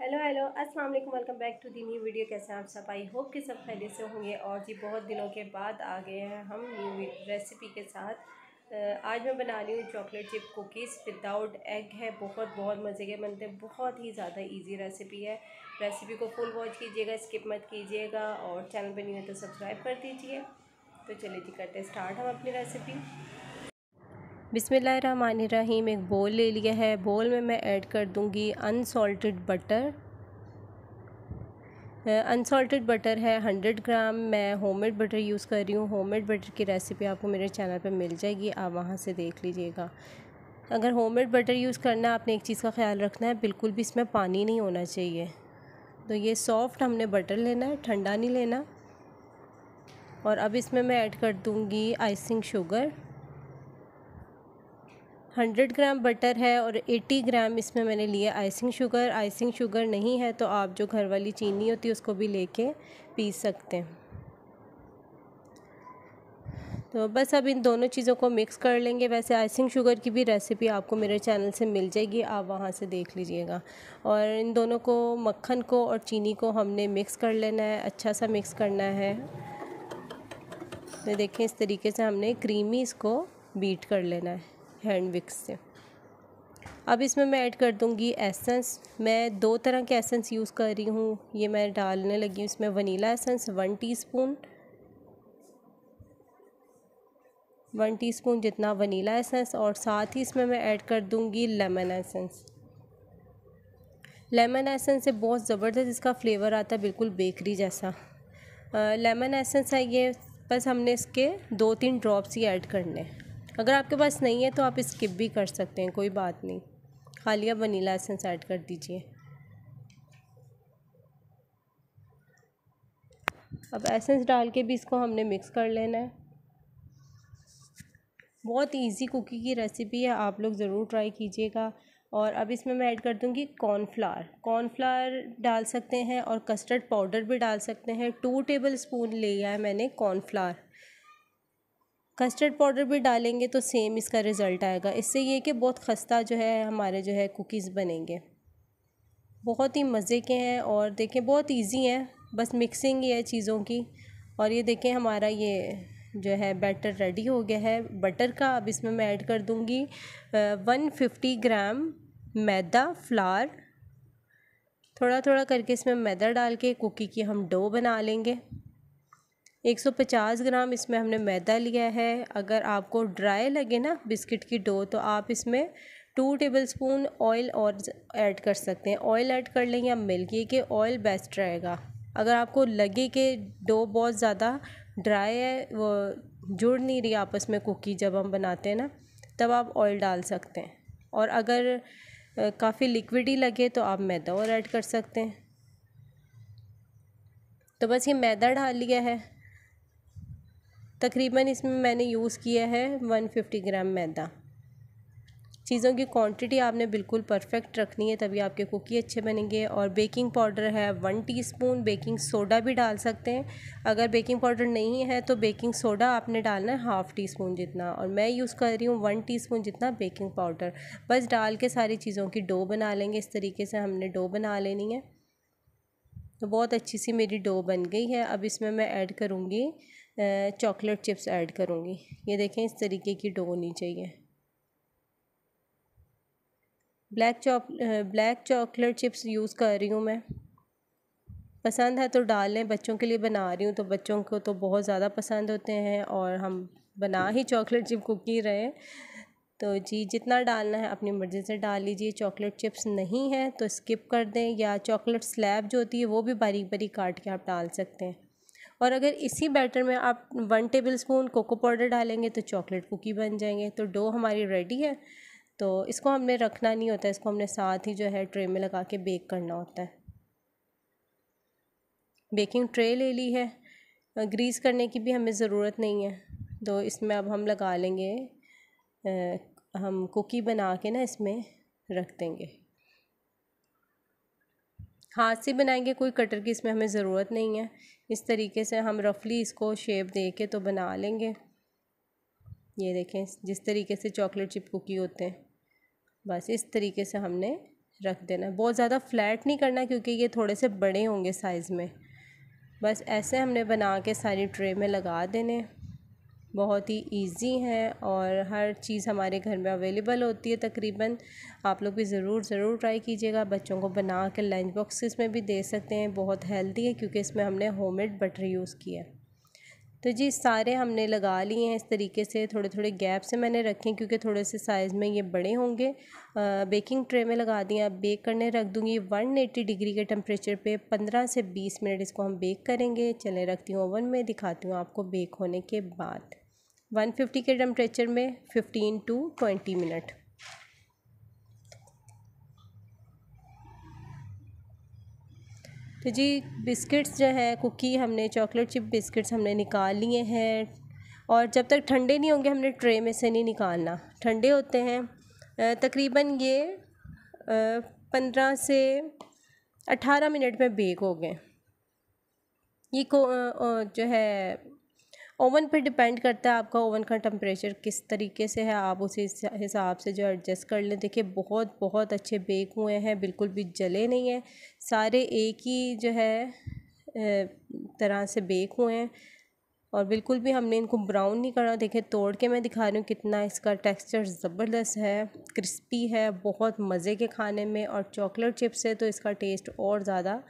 hello hello अस्सलाम वालेकुम welcome back to the new video कैसे हैं आप सब आई होप कि सब खैरियत से होंगे और जी बहुत दिनों के बाद आ गए हैं हम न्यू रेसिपी के साथ आज मैं बना रही हूँ chocolate chip cookies without egg है बहुत बहुत मज़े के बनते हैं बहुत ही ज़्यादा इजी रेसिपी है रेसिपी को फुल वॉच कीजिएगा स्किप मत कीजिएगा और चैनल पर नहीं है तो सब्सक्राइब कर दीजिए तो चलिए जी करते स्टार्ट हम अपनी रेसिपी बिसमीम एक बोल ले लिया है बोल में मैं ऐड कर दूँगी अनसॉल्टेड बटर अनसॉल्टेड बटर है हंड्रेड ग्राम मैं होममेड बटर यूज़ कर रही हूँ होममेड बटर की रेसिपी आपको मेरे चैनल पर मिल जाएगी आप वहाँ से देख लीजिएगा अगर होममेड बटर यूज़ करना है आपने एक चीज़ का ख्याल रखना है बिल्कुल भी इसमें पानी नहीं होना चाहिए तो ये सॉफ्ट हमने बटर लेना है ठंडा नहीं लेना और अब इसमें मैं ऐड कर दूँगी आइसिंग शुगर 100 ग्राम बटर है और 80 ग्राम इसमें मैंने लिया आइसिंग शुगर आइसिंग शुगर नहीं है तो आप जो घर वाली चीनी होती है उसको भी लेके पीस सकते हैं तो बस अब इन दोनों चीज़ों को मिक्स कर लेंगे वैसे आइसिंग शुगर की भी रेसिपी आपको मेरे चैनल से मिल जाएगी आप वहाँ से देख लीजिएगा और इन दोनों को मक्खन को और चीनी को हमने मिक्स कर लेना है अच्छा सा मिक्स करना है तो देखें इस तरीके से हमने क्रीमी इसको बीट कर लेना है हैंड विक्स से अब इसमें मैं ऐड कर दूंगी एसेंस मैं दो तरह के एसेंस यूज़ कर रही हूँ ये मैं डालने लगी हूँ इसमें vanilla essence one teaspoon one teaspoon जितना वनीला एसेंस और साथ ही इसमें मैं ऐड कर दूंगी लेमन एसेंस लेमन एसेंस से बहुत ज़बरदस्त इसका फ्लेवर आता है बिल्कुल बेकरी जैसा लेमन एसेंस है ये बस हमने इसके दो तीन ड्रॉप्स ही ऐड करने हैं अगर आपके पास नहीं है तो आप स्किप भी कर सकते हैं कोई बात नहीं खाली आप वनीला एसेंस ऐड कर दीजिए अब एसेंस डाल के भी इसको हमने मिक्स कर लेना है बहुत इजी कुकी की रेसिपी है आप लोग ज़रूर ट्राई कीजिएगा और अब इसमें मैं ऐड कर दूँगी कॉर्नफ्लावर कॉर्नफ्लावर डाल सकते हैं और कस्टर्ड पाउडर भी डाल सकते हैं टू टेबल स्पून लिया है मैंने कॉर्नफ्लावर कस्टर्ड पाउडर भी डालेंगे तो सेम इसका रिज़ल्ट आएगा इससे ये कि बहुत खस्ता जो है हमारे जो है कुकीज़ बनेंगे बहुत ही मज़े के हैं और देखें बहुत इजी हैं बस मिक्सिंग ही है चीज़ों की और ये देखें हमारा ये जो है बैटर रेडी हो गया है बटर का अब इसमें मैं ऐड कर दूँगी वन फिफ्टी ग्राम मैदा फ्लार थोड़ा थोड़ा करके इसमें मैदा डाल के कुकी की हम डो बना लेंगे 150 ग्राम इसमें हमने मैदा लिया है अगर आपको ड्राई लगे ना बिस्किट की डो तो आप इसमें टू टेबल स्पून ऑयल और ऐड कर सकते हैं ऑयल ऐड कर लें या मिल्क ये कि ऑयल बेस्ट रहेगा अगर आपको लगे कि डो बहुत ज़्यादा ड्राई है वो जुड़ नहीं रही आपस में कुकी जब हम बनाते हैं ना तब आप ऑयल डाल सकते हैं और अगर काफ़ी लिक्विड ही लगे तो आप मैदा और ऐड कर सकते हैं तो बस ये मैदा डाल लिया है तकरीबन इसमें मैंने यूज़ किया है 150 ग्राम मैदा चीज़ों की क्वांटिटी आपने बिल्कुल परफेक्ट रखनी है तभी आपके कुकी अच्छे बनेंगे और बेकिंग पाउडर है वन टीस्पून बेकिंग सोडा भी डाल सकते हैं अगर बेकिंग पाउडर नहीं है तो बेकिंग सोडा आपने डालना है हाफ़ टी स्पून जितना और मैं यूज़ कर रही हूँ वन टीस्पून जितना बेकिंग पाउडर बस डाल के सारी चीज़ों की डो बना लेंगे इस तरीके से हमने डो बना लेनी है तो बहुत अच्छी सी मेरी डो बन गई है अब इसमें मैं ऐड करूँगी चॉकलेट चिप्स ऐड करूँगी ये देखें इस तरीके की डो होनी चाहिए black choc black chocolate chips use कर रही हूँ मैं पसंद है तो डाल लें बच्चों के लिए बना रही हूँ तो बच्चों को तो बहुत ज़्यादा पसंद होते हैं और हम बना ही चॉकलेट चिप ही रहे तो जी जितना डालना है अपनी मर्ज़ी से डाल लीजिए चॉकलेट चिप्स नहीं है तो स्किप कर दें या चॉकलेट स्लैब जो होती है वो भी बारीक बारीक काट के आप डाल सकते हैं और अगर इसी बैटर में आप one tablespoon cocoa powder डालेंगे तो चॉकलेट कुकी बन जाएंगे तो डो हमारी रेडी है तो इसको हमने रखना नहीं होता इसको हमने साथ ही जो है ट्रे में लगा के बेक करना होता है बेकिंग ट्रे ले ली है ग्रीस करने की भी हमें ज़रूरत नहीं है तो इसमें अब हम लगा लेंगे हम कुकी बना के ना इसमें रख देंगे हाथ से बनाएंगे कोई कटर की इसमें हमें ज़रूरत नहीं है इस तरीके से हम रफली इसको शेप दे के तो बना लेंगे ये देखें जिस तरीके से चॉकलेट चिप कुकी होते हैं बस इस तरीके से हमने रख देना बहुत ज़्यादा फ्लैट नहीं करना क्योंकि ये थोड़े से बड़े होंगे साइज़ में बस ऐसे हमने बना के सारी ट्रे में लगा देने बहुत ही ईज़ी हैं और हर चीज़ हमारे घर में अवेलेबल होती है तकरीबन आप लोग भी ज़रूर ज़रूर ट्राई कीजिएगा बच्चों को बना के लंच बॉक्सेस में भी दे सकते हैं बहुत हेल्दी है क्योंकि इसमें हमने होममेड बटर यूज़ किया है तो जी सारे हमने लगा लिए हैं इस तरीके से थोड़े थोड़े गैप से मैंने रखे क्योंकि थोड़े से साइज़ में ये बड़े होंगे बेकिंग ट्रे में लगा दिए अब बेक करने रख दूँगी वन एटी डिग्री के टेम्परेचर पे पंद्रह से बीस मिनट इसको हम बेक करेंगे चले रखती हूँ ओवन में दिखाती हूँ आपको बेक होने के बाद वन फिफ्टी के टेम्परेचर में फ़िफ्टीन टू ट्वेंटी मिनट तो जी बिस्किट्स जो है कुकी हमने चॉकलेट चिप बिस्किट्स हमने निकाल लिए हैं और जब तक ठंडे नहीं होंगे हमने ट्रे में से नहीं निकालना ठंडे होते हैं तकरीबन ये पंद्रह से अठारह मिनट में बेक हो गए ये को जो है ओवन पे डिपेंड करता है आपका ओवन का टेम्परेचर किस तरीके से है आप उसी हिसाब से जो एडजस्ट कर लें देखिए बहुत बहुत अच्छे बेक हुए हैं बिल्कुल भी जले नहीं हैं सारे एक ही जो है तरह से बेक हुए हैं और बिल्कुल भी हमने इनको ब्राउन नहीं करना देखिए तोड़ के मैं दिखा रही हूँ कितना इसका टेक्सचर ज़बरदस्त है क्रिस्पी है बहुत मज़े के खाने में और चॉकलेट चिप्स है तो इसका टेस्ट और ज़्यादा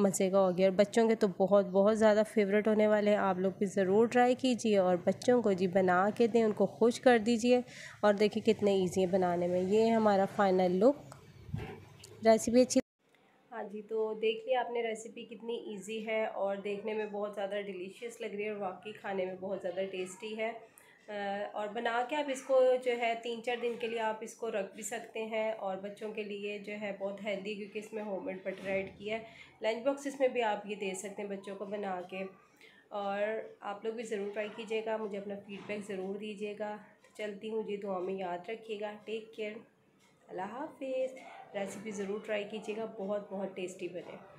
मज़े का हो गया और बच्चों के तो बहुत बहुत ज़्यादा फेवरेट होने वाले हैं आप लोग भी ज़रूर ट्राई कीजिए और बच्चों को जी बना के दें उनको खुश कर दीजिए और देखिए कितने ईजी है बनाने में ये है हमारा फाइनल लुक रेसिपी अच्छी हाँ जी तो देख लिया आपने रेसिपी कितनी इजी है और देखने में बहुत ज़्यादा डिलीशियस लग रही है और वाकई खाने में बहुत ज़्यादा टेस्टी है और बना के आप इसको जो है तीन चार दिन के लिए आप इसको रख भी सकते हैं और बच्चों के लिए जो है बहुत हेल्दी क्योंकि इसमें होम मेड बटर ऐड किया है लंच बॉक्स में भी आप ये दे सकते हैं बच्चों को बना के और आप लोग भी ज़रूर ट्राई कीजिएगा मुझे अपना फीडबैक ज़रूर दीजिएगा तो चलती हूँ जी दुआ में याद रखिएगा टेक केयर अल्लाह हाफिज़ रेसिपी ज़रूर ट्राई कीजिएगा बहुत बहुत टेस्टी बने